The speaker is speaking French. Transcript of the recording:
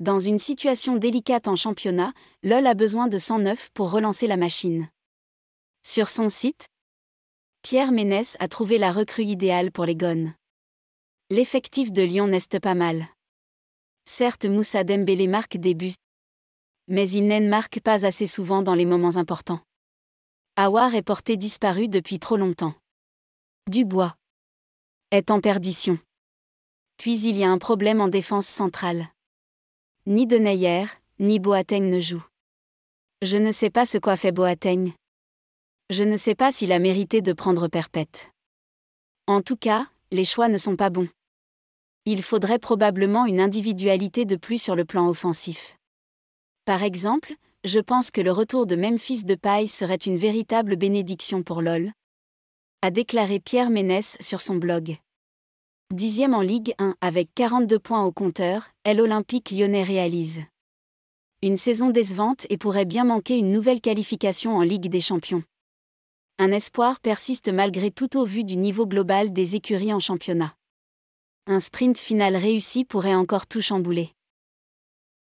Dans une situation délicate en championnat, LOL a besoin de 109 pour relancer la machine. Sur son site, Pierre Ménès a trouvé la recrue idéale pour les gones. L'effectif de Lyon n'est pas mal. Certes, Moussa Dembélé marque des buts, mais il n'en marque pas assez souvent dans les moments importants. Awar est porté disparu depuis trop longtemps. Dubois est en perdition. Puis il y a un problème en défense centrale. Ni de Neyer, ni Boateng ne joue. Je ne sais pas ce qu'a fait Boateng. Je ne sais pas s'il a mérité de prendre perpète. En tout cas, les choix ne sont pas bons. Il faudrait probablement une individualité de plus sur le plan offensif. Par exemple, je pense que le retour de Memphis de Paille serait une véritable bénédiction pour LOL, a déclaré Pierre Ménès sur son blog dixième en Ligue 1 avec 42 points au compteur, l'Olympique lyonnais réalise une saison décevante et pourrait bien manquer une nouvelle qualification en Ligue des Champions. Un espoir persiste malgré tout au vu du niveau global des écuries en championnat. Un sprint final réussi pourrait encore tout chambouler.